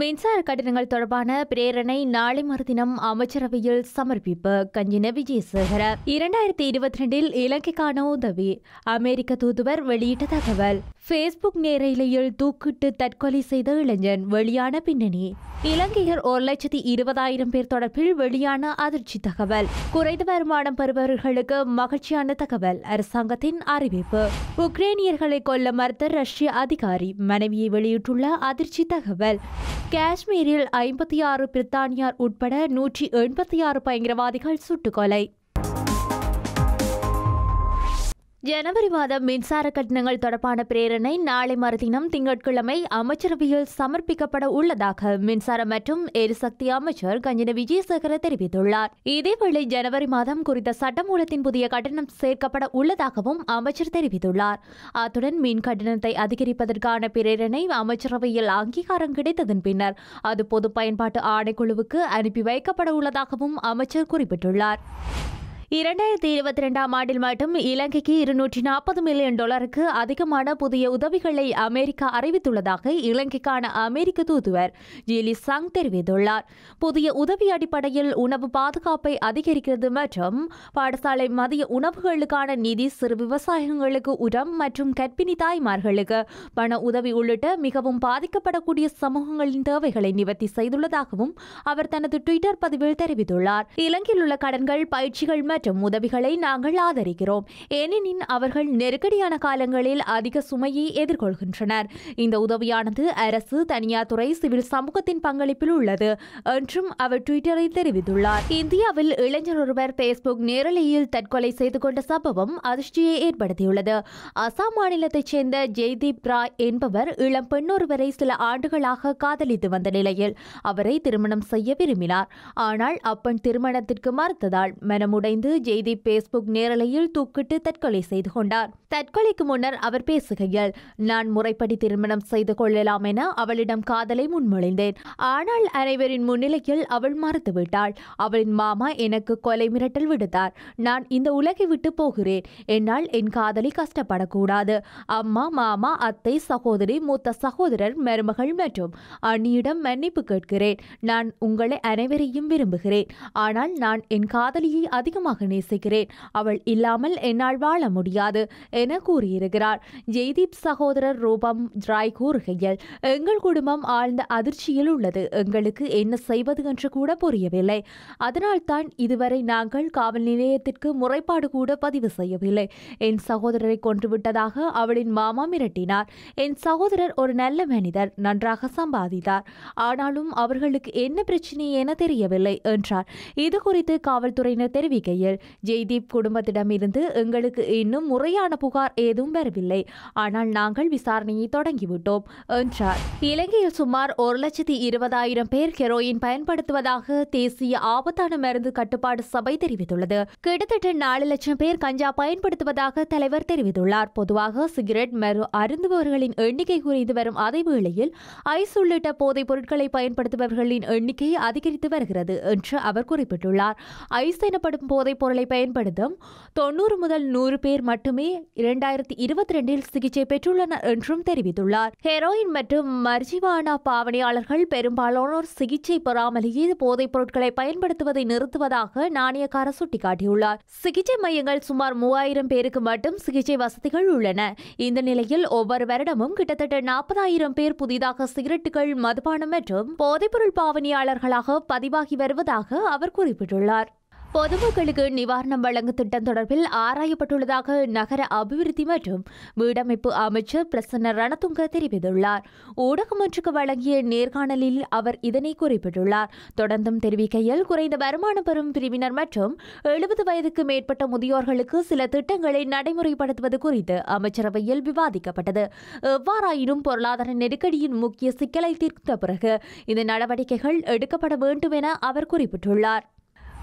மின்சார கட்டணங்கள் தொடர்பான பிரேரணை நாளை மறுதினம் அமைச்சரவையில் சமர்ப்பிப்பு கஞ்சின விஜயசேகர இரண்டாயிரத்தி இருபத்தி ரெண்டில் இலங்கைக்கான உதவி அமெரிக்க தூதுவர் வெளியிட்ட தகவல் ஃபேஸ்புக் நேரையில் தூக்கிட்டு தற்கொலை செய்த இளைஞன் வெளியான பின்னணி இலங்கையர் ஒரு லட்சத்தி இருபதாயிரம் பேர் தொடர்பில் வெளியான அதிர்ச்சி தகவல் குறைந்த வருமானம் பெறுபவர்களுக்கு மகிழ்ச்சியான தகவல் அரசாங்கத்தின் அறிவிப்பு உக்ரைனியர்களை கொல்ல மறுத்த ரஷ்ய அதிகாரி மனைவியை வெளியிட்டுள்ள அதிர்ச்சி தகவல் காஷ்மீரில் ஐம்பத்தி ஆறு பிரித்தானியார் உட்பட நூற்றி எண்பத்தி ஆறு பயங்கரவாதிகள் ஜனவரி மாதம் மின்சார கட்டணங்கள் தொடர்பான பிரேரணை நாளை மறுதினம் திங்கட்கிழமை அமைச்சரவையில் சமர்ப்பிக்கப்பட உள்ளதாக மின்சாரம் மற்றும் எரிசக்தி அமைச்சர் கஞ்சன விஜயசேகர தெரிவித்துள்ளார் இதேவேளை ஜனவரி மாதம் குறித்த சட்டமூலத்தின் புதிய கட்டணம் சேர்க்கப்பட உள்ளதாகவும் அமைச்சர் தெரிவித்துள்ளார் அத்துடன் மின் கட்டணத்தை அதிகரிப்பதற்கான பிரேரணை அமைச்சரவையில் அங்கீகாரம் கிடைத்ததன் பின்னர் அது பொது பயன்பாட்டு ஆணைக்குழுவுக்கு அனுப்பி வைக்கப்பட உள்ளதாகவும் அமைச்சர் குறிப்பிட்டுள்ளார் இரண்டாயிரத்தி இருபத்தி ரெண்டாம் ஆண்டில் மட்டும் இலங்கைக்கு இருநூற்றி நாற்பது மில்லியன் டாலருக்கு அதிகமான புதிய உதவிகளை அமெரிக்கா அறிவித்துள்ளதாக இலங்கைக்கான அமெரிக்க தூதுவர் ஜீலி சங் தெரிவித்துள்ளார் புதிய உதவி அடிப்படையில் உணவு பாதுகாப்பை அதிகரிக்கிறது மற்றும் பாடசாலை மதிய உணவுகளுக்கான நிதி சிறு விவசாயங்களுக்கு உரம் மற்றும் கற்பிணி தாய்மார்களுக்கு பண உதவி உள்ளிட்ட மிகவும் பாதிக்கப்படக்கூடிய சமூகங்களின் தேவைகளை நிவர்த்தி செய்துள்ளதாகவும் அவர் தனது ட்விட்டர் பதிவில் தெரிவித்துள்ளார் இலங்கையில் உள்ள கடன்கள் பயிற்சிகள் மற்றும் மற்றும் உதவிகளை நாங்கள் ஆதரிக்கிறோம் ஏனெனில் அவர்கள் நெருக்கடியான காலங்களில் அதிக சுமையை எதிர்கொள்கின்றனர் இந்த உதவியானது அரசு தனியார் துறை சிவில் சமூகத்தின் பங்களிப்பில் உள்ளது என்றும் அவர் ட்விட்டரில் தெரிவித்துள்ளார் இந்தியாவில் இளைஞர் ஒருவர் பேஸ்புக் நேரலையில் தற்கொலை செய்து கொண்ட சம்பவம் அதிர்ச்சியை ஏற்படுத்தியுள்ளது அசாம் மாநிலத்தைச் சேர்ந்த ஜெய்தீப் ராய் என்பவர் இளம் பெண்ணொருவரை சில ஆண்டுகளாக காதலித்து வந்த நிலையில் அவரை திருமணம் செய்ய விரும்பினார் ஆனால் அப்பெண் திருமணத்திற்கு மறுத்ததால் மனமுடைந்து ஜெய்தி பேஸ்புக் நேரலையில் தூக்கிட்டு தற்கொலை செய்து கொண்டார் தற்கொலைக்கு முன்னர் அவர் பேசுகையில் நான் முறைப்படி திருமணம் செய்து கொள்ளலாம் என அவளிடம் காதலை முன்மொழிந்தேன் ஆனால் அனைவரின் முன்னிலையில் அவள் மறுத்துவிட்டாள் அவளின் மாமா எனக்கு கொலை மிரட்டல் விடுத்தார் நான் இந்த உலகை விட்டு போகிறேன் என்னால் என் காதலி கஷ்டப்படக்கூடாது அம்மா மாமா அத்தை சகோதரி மூத்த சகோதரர் மருமகள் மற்றும் அண்ணியிடம் மன்னிப்பு கேட்கிறேன் நான் உங்களை அனைவரையும் விரும்புகிறேன் ஆனால் நான் என் காதலியை அதிகமாக நேசிக்கிறேன் அவள் இல்லாமல் என்னால் வாழ முடியாது என கூறியிருக்கிறார் ஜெய்தீப் சகோதரர் ரூபம் ராய் கூறுகையில் எங்கள் குடும்பம் ஆழ்ந்த அதிர்ச்சியில் உள்ளது எங்களுக்கு என்ன செய்வது என்று கூட புரியவில்லை அதனால்தான் இதுவரை நாங்கள் காவல் நிலையத்திற்கு முறைப்பாடு கூட பதிவு செய்யவில்லை என் சகோதரரை கொன்றுவிட்டதாக அவளின் மாமா மிரட்டினார் என் சகோதரர் ஒரு நல்ல மனிதர் நன்றாக சம்பாதித்தார் ஆனாலும் அவர்களுக்கு என்ன பிரச்சனை என தெரியவில்லை என்றார் இது குறித்து காவல்துறையினர் தெரிவிக்கையில் கூறினார்கள் ஜெய்தீப் குடும்பத்திடமிருந்து எங்களுக்கு இன்னும் முறையான புகார் ஏதும் வரவில்லை ஆனால் நாங்கள் விசாரணையை தொடங்கிவிட்டோம் என்றார் இலங்கையில் சுமார் ஒரு லட்சத்தி இருபதாயிரம் பேர் ஹெரோயின் பயன்படுத்துவதாக தேசிய ஆபத்தான மருந்து கட்டுப்பாடு சபை தெரிவித்துள்ளது கிட்டத்தட்ட நாலு லட்சம் பேர் கஞ்சா பயன்படுத்துவதாக தலைவர் தெரிவித்துள்ளார் பொதுவாக சிகரெட் மறு அருந்துபவர்களின் எண்ணிக்கை குறைந்து வரும் அதே வேளையில் ஐஸ் உள்ளிட்ட போதைப் பொருட்களை பயன்படுத்துபவர்களின் எண்ணிக்கை அதிகரித்து வருகிறது என்று அவர் குறிப்பிட்டுள்ளார் ஐஸ் எனப்படும் போதை போதைப் பொருளை பயன்படுத்தும் தொன்னூறு முதல் நூறு பேர் மட்டுமே இரண்டாயிரத்தி இருபத்தி ரெண்டில் சிகிச்சை பெற்றுள்ளனர் என்றும் தெரிவித்துள்ளார் ஹெரோயின் மற்றும் மர்ஜிவானா பாவனையாளர்கள் பெரும்பாலானோர் சிகிச்சை பெறாமலேயே போதைப் பொருட்களை பயன்படுத்துவதை நிறுத்துவதாக நாணயக்கார சுட்டிக்காட்டியுள்ளார் சிகிச்சை மையங்கள் சுமார் மூவாயிரம் பேருக்கு மட்டும் சிகிச்சை வசதிகள் உள்ளன இந்த நிலையில் ஒவ்வொரு வருடமும் கிட்டத்தட்ட நாற்பதாயிரம் பேர் புதிதாக சிகரெட்டுகள் மதுபானம் மற்றும் போதைப்பொருள் பாவனையாளர்களாக பதிவாகி வருவதாக அவர் குறிப்பிட்டுள்ளார் பொதுமக்களுக்கு நிவாரணம் வழங்கும் திட்டம் தொடர்பில் ஆராயப்பட்டுள்ளதாக நகர அபிவிருத்தி மற்றும் வீடமைப்பு அமைச்சர் பிரசன்ன ரணதுங்க தெரிவித்துள்ளார் ஊடகம் ஒன்றுக்கு வழங்கிய நேர்காணலில் அவர் இதனை குறிப்பிட்டுள்ளார் தொடர்ந்தும் தெரிவிக்கையில் குறைந்த வருமானம் பெறும் பிரிவினர் மற்றும் எழுபது வயதுக்கு மேற்பட்ட முதியோர்களுக்கு சில திட்டங்களை நடைமுறைப்படுத்துவது குறித்து அமைச்சரவையில் விவாதிக்கப்பட்டது எவ்வாறாயினும் பொருளாதார நெருக்கடியின் முக்கிய சிக்கலை தீர்த்த பிறகு இந்த நடவடிக்கைகள் எடுக்கப்பட வேண்டும் என அவர் குறிப்பிட்டுள்ளார்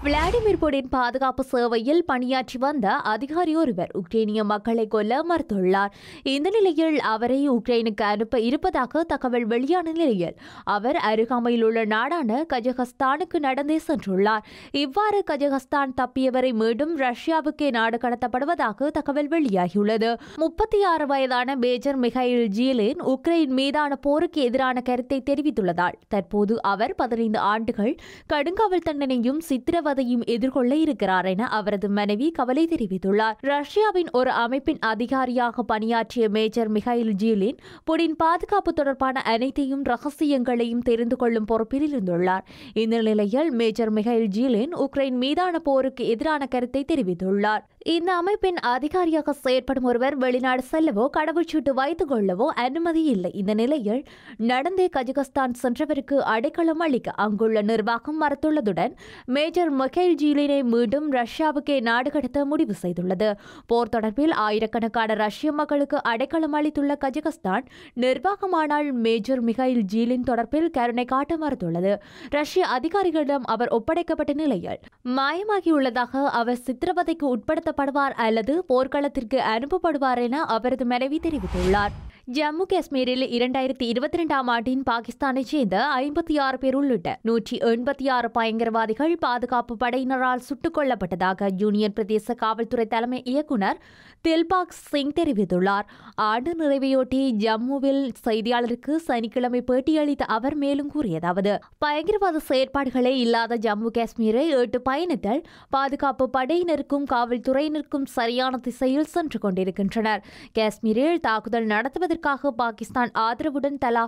விளாடிமிர் புடின் பாதுகாப்பு சேவையில் பணியாற்றி வந்த அதிகாரி ஒருவர் உக்ரைனிய மக்களை கொல்ல மறுத்துள்ளார் இந்த நிலையில் அவரை உக்ரைனுக்கு அனுப்ப இருப்பதாக தகவல் வெளியான நிலையில் அவர் அருகாமையில் உள்ள நாடான கஜகஸ்தானுக்கு நடந்தே சென்றுள்ளார் இவ்வாறு கஜகஸ்தான் தப்பியவரை மீண்டும் ரஷ்யாவுக்கே நாடு கடத்தப்படுவதாக தகவல் வெளியாகியுள்ளது முப்பத்தி ஆறு வயதான மேஜர் மிகையில் ஜீலின் உக்ரைன் மீதான போருக்கு எதிரான கருத்தை தெரிவித்துள்ளதால் தற்போது அவர் பதினைந்து ஆண்டுகள் கடுங்காவல் தண்டனையும் சித்திரவ ஆதரவதையும் எதிர்கொள்ள இருக்கிறார் என அவரது மனைவி கவலை தெரிவித்துள்ளார் ரஷ்யாவின் ஒரு அமைப்பின் அதிகாரியாக பணியாற்றிய மேஜர் மிகாயில் ஜீலின் புடின் பாதுகாப்பு தொடர்பான அனைத்தையும் ரகசியங்களையும் தெரிந்து கொள்ளும் பொறுப்பில் இருந்துள்ளார் இந்த நிலையில் மேஜர் மிகாயில் ஜீலின் உக்ரைன் மீதான போருக்கு எதிரான கருத்தை தெரிவித்துள்ளார் இந்த அமைப்பின் அதிகாரியாக செயற்படும் ஒருவர் வெளிநாடு செல்லவோ கடவுச்சீட்டு வைத்துக் கொள்ளவோ அனுமதி இல்லை இந்த நிலையில் நடந்தே கஜகஸ்தான் சென்றவருக்கு அடைக்கலம் அளிக்க அங்குள்ள நிர்வாகம் மறுத்துள்ளதுடன் மேஜர் மொஹேல் ஜீலினை மீண்டும் ரஷ்யாவுக்கே நாடு கடத்த முடிவு செய்துள்ளது போர் தொடர்பில் ஆயிரக்கணக்கான ரஷ்ய மக்களுக்கு அடைக்கலம் அளித்துள்ள கஜகஸ்தான் நிர்வாகமானால் மேஜர் மிகைல் ஜீலின் தொடர்பில் கருணை காட்ட மறுத்துள்ளது ரஷ்ய அதிகாரிகளிடம் அவர் ஒப்படைக்கப்பட்ட நிலையில் மாயமாகியுள்ளதாக அவர் சித்திரவதைக்கு உட்படுத்த பயன்படுத்தப்படுவார் அல்லது போர்க்களத்திற்கு அனுப்பப்படுவார் என அவரது மனைவி தெரிவித்துள்ளார் ஜம்மு காஷ்மீரில் இரண்டாயிரத்தி இருபத்தி ரெண்டாம் ஆண்டின் பாகிஸ்தானைச் சேர்ந்த ஐம்பத்தி ஆறு பேர் உள்ளிட்ட நூற்றி எண்பத்தி ஆறு பயங்கரவாதிகள் பாதுகாப்பு படையினரால் சுட்டுக் கொல்லப்பட்டதாக யூனியன் பிரதேச காவல்துறை தலைமை இயக்குநர் தில்பாக் சிங் தெரிவித்துள்ளார் ஆண்டு நிறைவையொட்டி ஜம்முவில் செய்தியாளருக்கு சனிக்கிழமை பேட்டியளித்த அவர் மேலும் கூறியதாவது பயங்கரவாத செயற்பாடுகளே இல்லாத ஜம்மு காஷ்மீரை எட்டு பயணத்தில் பாதுகாப்பு படையினருக்கும் காவல்துறையினருக்கும் சரியான திசையில் சென்று கொண்டிருக்கின்றனர் காஷ்மீரில் தாக்குதல் நடத்துவதற்கு இலக்கிற்காக பாகிஸ்தான் ஆதரவுடன் தலா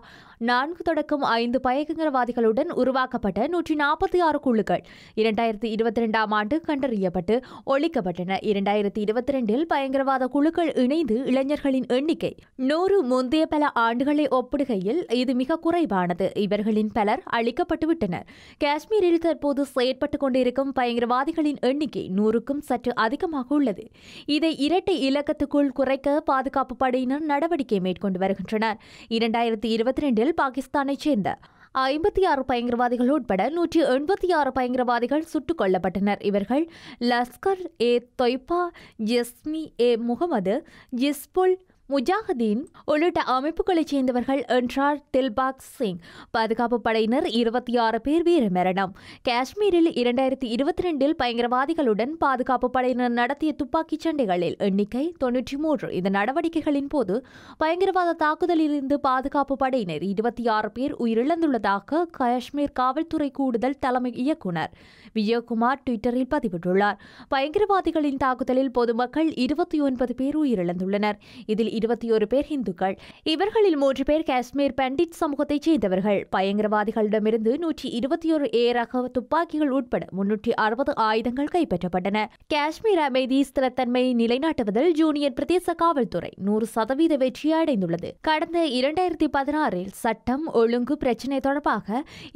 நான்கு தொடக்கம் ஐந்து பயங்கரவாதிகளுடன் உருவாக்கப்பட்ட நூற்றி நாற்பத்தி ஆறு குழுக்கள் இரண்டாயிரத்தி இருபத்தி ரெண்டாம் ஆண்டு கண்டறியப்பட்டு ஒழிக்கப்பட்டன இரண்டாயிரத்தி இருபத்தி ரெண்டில் பயங்கரவாத குழுக்கள் இணைந்து இளைஞர்களின் எண்ணிக்கை நூறு முந்தைய பல ஆண்டுகளை ஒப்பிடுகையில் இது மிக குறைவானது இவர்களின் பலர் அளிக்கப்பட்டுவிட்டனர் காஷ்மீரில் தற்போது செயற்பட்டுக் கொண்டிருக்கும் பயங்கரவாதிகளின் எண்ணிக்கை நூறுக்கும் சற்று அதிகமாக உள்ளது இதை இரட்டை இலக்கத்துக்குள் குறைக்க பாதுகாப்பு படையினர் நடவடிக்கை மேற்கொண்டு மேற்கொண்டு வருகின்றனர் இரண்டாயிரத்தி இருபத்தி ரெண்டில் பாகிஸ்தானைச் சேர்ந்த ஐம்பத்தி ஆறு பயங்கரவாதிகள் உட்பட நூற்றி எண்பத்தி ஆறு பயங்கரவாதிகள் சுட்டுக் கொல்லப்பட்டனர் இவர்கள் லஸ்கர் ஏ தொய்பா ஜஸ்மி ஏ முகமது ஜிஸ்புல் முஜாஹுதீன் உள்ளிட்ட அமைப்புகளைச் சேர்ந்தவர்கள் என்றார் தில்பாக் சிங் பாதுகாப்பு படையினர் இருபத்தி ஆறு பேர் வீர மரணம் காஷ்மீரில் இரண்டாயிரத்தி இருபத்தி ரெண்டில் பயங்கரவாதிகளுடன் பாதுகாப்பு படையினர் நடத்திய துப்பாக்கிச் சண்டைகளில் எண்ணிக்கை தொன்னூற்றி மூன்று இந்த நடவடிக்கைகளின் போது பயங்கரவாத தாக்குதலிலிருந்து பாதுகாப்பு படையினர் இருபத்தி ஆறு பேர் உயிரிழந்துள்ளதாக காஷ்மீர் காவல்துறை கூடுதல் தலைமை இயக்குனர் விஜயகுமார் ட்விட்டரில் பதிவிட்டுள்ளார் பயங்கரவாதிகளின் தாக்குதலில் பொதுமக்கள் இருபத்தி ஒன்பது பேர் உயிரிழந்துள்ளனர் இதில் இருபத்தியோரு பேர் இந்துக்கள் இவர்களில் மூன்று பேர் காஷ்மீர் பண்டிட் சமூகத்தைச் சேர்ந்தவர்கள் பயங்கரவாதிகளிடமிருந்து நூற்றி இருபத்தி ஒரு ஏராக துப்பாக்கிகள் உட்பட முன்னூற்றி அறுபது ஆயுதங்கள் கைப்பற்றப்பட்டன காஷ்மீர் அமைதி ஸ்திரத்தன்மையை நிலைநாட்டுவதில் ஜூனியர் பிரதேச காவல்துறை நூறு சதவீத வெற்றி அடைந்துள்ளது கடந்த இரண்டாயிரத்தி பதினாறில் சட்டம் ஒழுங்கு பிரச்சினை தொடர்பாக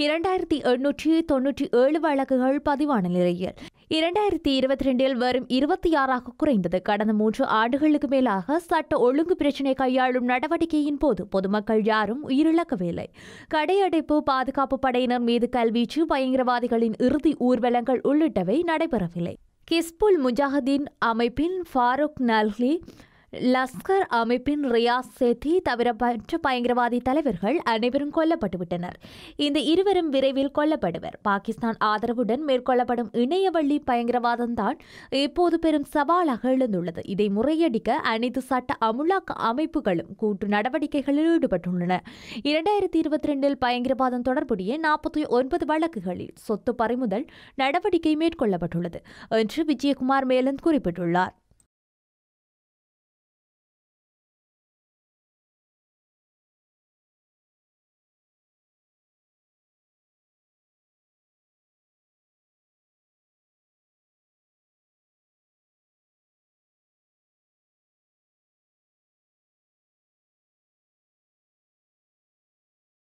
இரண்டாயிரத்தி எண்ணூற்றி தொன்னூற்றி ஏழு வழக்குகள் பதிவான நிலையில் இரண்டாயிரத்தி இருபத்தி ரெண்டில் வரும் இருபத்தி ஆறாக குறைந்தது கடந்த மூன்று ஆண்டுகளுக்கு மேலாக சட்ட ஒழுங்கு பிரச்சினை கையாளும் நடவடிக்கையின் போது பொதுமக்கள் யாரும் உயிரிழக்கவில்லை கடையடைப்பு பாதுகாப்பு படையினர் மீது கல்வீச்சு பயங்கரவாதிகளின் இறுதி ஊர்வலங்கள் உள்ளிட்டவை நடைபெறவில்லை கிஸ்புல் முஜாஹதீன் அமைப்பின் ஃபாரூக் நல்ஹி லஸ்கர் அமைப்பின் ரியாஸ் சேத்தி தவிர மற்ற பயங்கரவாதி தலைவர்கள் அனைவரும் கொல்லப்பட்டுவிட்டனர் இந்த இருவரும் விரைவில் கொல்லப்படுவர் பாகிஸ்தான் ஆதரவுடன் மேற்கொள்ளப்படும் இணையவள்ளி பயங்கரவாதம் தான் இப்போது பெரும் சவாலாக எழுந்துள்ளது இதை முறையடிக்க அனைத்து சட்ட அமுலாக்க அமைப்புகளும் கூட்டு நடவடிக்கைகளில் ஈடுபட்டுள்ளன இரண்டாயிரத்தி இருபத்தி ரெண்டில் பயங்கரவாதம் தொடர்புடைய நாற்பத்தி ஒன்பது வழக்குகளில் சொத்து பறிமுதல் நடவடிக்கை மேற்கொள்ளப்பட்டுள்ளது என்று விஜயகுமார் மேலன் குறிப்பிட்டுள்ளார்